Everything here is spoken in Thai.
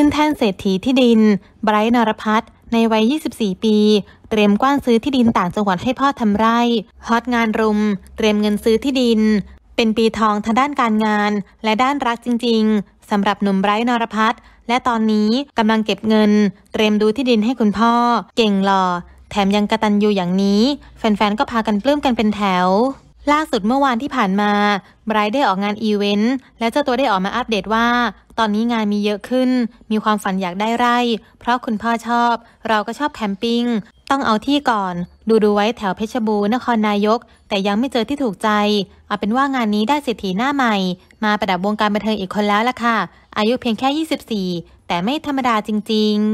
ขึ้นแท่นเศรษฐีที่ดินไบรท์นรพัฒน์ในวัย24 ปี เตรียมกว้านซื้อที่ดินต่างจังหวัดให้พ่อทำไร่ ฮอตงานรุม เตรียมเงินซื้อที่ดิน เป็นปีทองทางด้านการงานและด้านรักจริง ๆสำหรับหนุ่มไบรท์นรพัฒน์และตอนนี้กำลังเก็บเงิน เตรียมดูที่ดินให้คุณพ่อ เก่งหล่อแถมยังกระตันอยู่อย่างนี้ แฟนๆ ก็พากันปลื้มกันเป็นแถวล่าสุดเมื่อวานที่ผ่านมาไบรท์ได้ออกงานอีเวนต์ และเจ้าตัวได้ออกมาอัปเดตว่า ตอนนี้งานมีเยอะขึ้นมีความฝันอยากได้ไร่ เพราะคุณพ่อชอบ เราก็ชอบแคมปิง้งต้องเอาที่ก่อน ดูดูไว้แถวเพชรบูรณ์นครนายก แต่ยังไม่เจอที่ถูกใจเอาเป็นว่างานนี้ได้เศรษฐีหน้าใหม่ มาประดับวงการบันเทิงอีกคนแล้วล่ะค่ะอายุเพียงแค่ 24 แต่ไม่ธรรมดาจริง ๆ